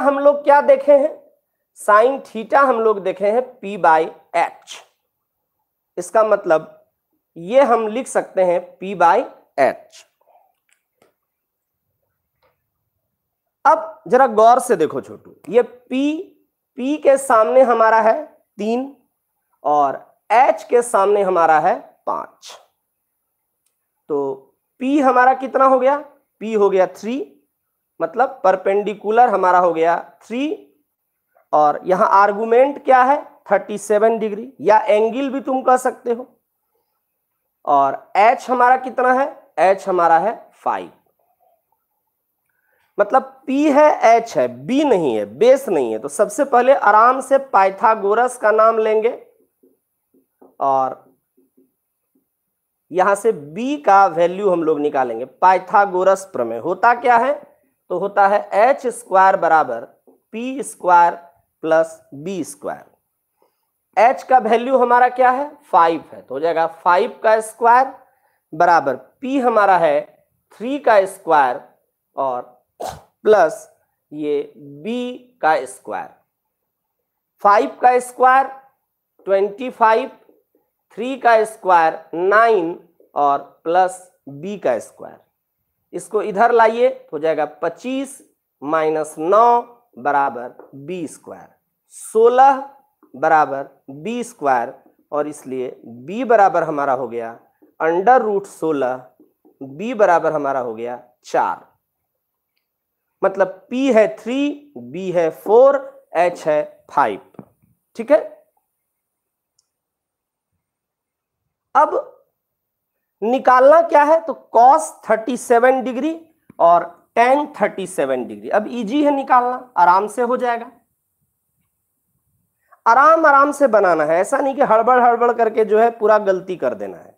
हम लोग क्या देखे हैं साइन थीटा हम लोग देखे हैं पी बाई एच इसका मतलब ये हम लिख सकते हैं पी बाई एच अब जरा गौर से देखो छोटू ये पी पी के सामने हमारा है तीन और एच के सामने हमारा है पांच तो पी हमारा कितना हो गया पी हो गया थ्री मतलब परपेंडिकुलर हमारा हो गया थ्री और यहां आर्गुमेंट क्या है थर्टी सेवन डिग्री या एंगल भी तुम कह सकते हो और एच हमारा कितना है एच हमारा है फाइव मतलब पी है एच है बी नहीं है बेस नहीं है तो सबसे पहले आराम से पाइथागोरस का नाम लेंगे और यहां से बी का वैल्यू हम लोग निकालेंगे पाइथागोरस प्रमेय होता क्या है तो होता है एच स्क्वायर बराबर P square plus B square H का वैल्यू हमारा क्या है फाइव है तो हो जाएगा फाइव का स्क्वायर बराबर पी हमारा है थ्री का स्क्वायर और प्लस ये बी का स्क्वायर फाइव का स्क्वायर ट्वेंटी फाइव थ्री का स्क्वायर नाइन और प्लस बी का स्क्वायर इसको इधर लाइए तो हो जाएगा पच्चीस माइनस नौ बराबर बी स्क्वायर सोलह बराबर बी स्क्वायर और इसलिए b बराबर हमारा हो गया अंडर रूट सोलह बी बराबर हमारा हो गया चार मतलब p है थ्री b है फोर h है फाइव ठीक है अब निकालना क्या है तो कॉस 37 डिग्री और टेन 37 डिग्री अब इजी e है निकालना आराम से हो जाएगा आराम आराम से बनाना है ऐसा नहीं कि हड़बड़ हड़बड़ करके जो है पूरा गलती कर देना है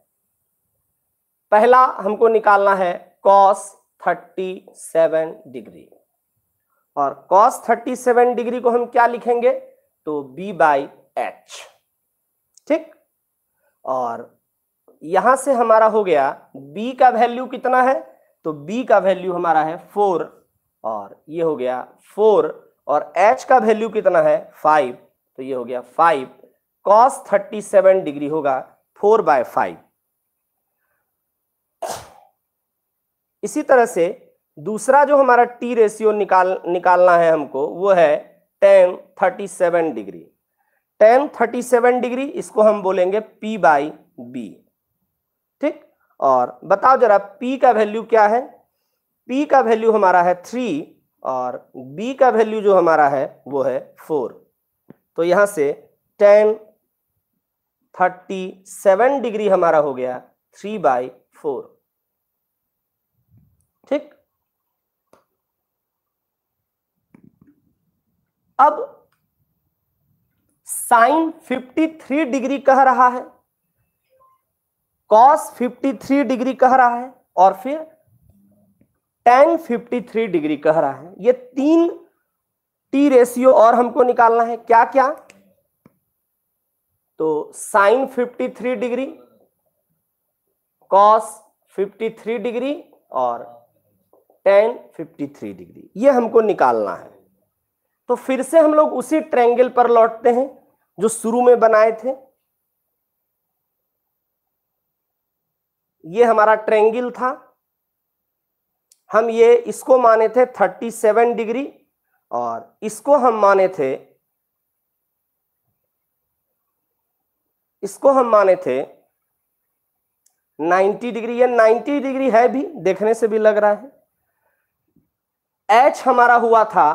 पहला हमको निकालना है कॉस 37 डिग्री और कॉस 37 डिग्री को हम क्या लिखेंगे तो b बाई एच ठीक और यहां से हमारा हो गया b का वैल्यू कितना है तो b का वैल्यू हमारा है फोर और ये हो गया फोर और h का वैल्यू कितना है फाइव तो ये हो गया five cos thirty seven degree होगा फोर बाय फाइव इसी तरह से दूसरा जो हमारा टी रेशियो निकाल निकालना है हमको वो है tan thirty seven degree tan thirty seven degree इसको हम बोलेंगे पी बाई बी ठीक और बताओ जरा पी का वैल्यू क्या है पी का वैल्यू हमारा है थ्री और बी का वैल्यू जो हमारा है वो है फोर तो यहाँ से टेन थर्टी सेवन डिग्री हमारा हो गया थ्री बाई फोर ठीक अब साइन 53 डिग्री कह रहा है कॉस 53 डिग्री कह रहा है और फिर टेन 53 डिग्री कह रहा है ये तीन टी रेशियो और हमको निकालना है क्या क्या तो साइन 53 डिग्री कॉस 53 डिग्री और टेन 53 डिग्री ये हमको निकालना है तो फिर से हम लोग उसी ट्रेंगल पर लौटते हैं जो शुरू में बनाए थे ये हमारा ट्रेंगिल था हम ये इसको माने थे 37 डिग्री और इसको हम माने थे इसको हम माने थे 90 डिग्री या 90 डिग्री है भी देखने से भी लग रहा है एच हमारा हुआ था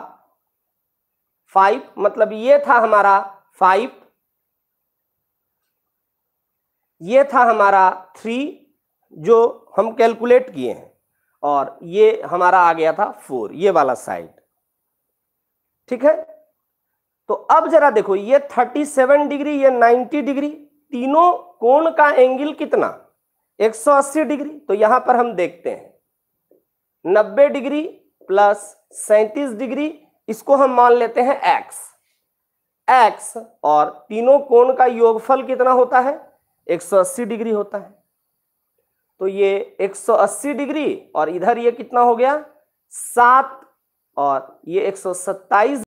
फाइव मतलब ये था हमारा फाइव ये था हमारा थ्री जो हम कैलकुलेट किए हैं और ये हमारा आ गया था फोर ये वाला साइड ठीक है तो अब जरा देखो ये 37 डिग्री ये 90 डिग्री तीनों कोण का एंगल कितना 180 डिग्री तो यहां पर हम देखते हैं 90 डिग्री प्लस सैंतीस डिग्री इसको हम मान लेते हैं एक्स एक्स और तीनों कोण का योगफल कितना होता है 180 डिग्री होता है तो ये 180 डिग्री और इधर ये कितना हो गया सात और ये 127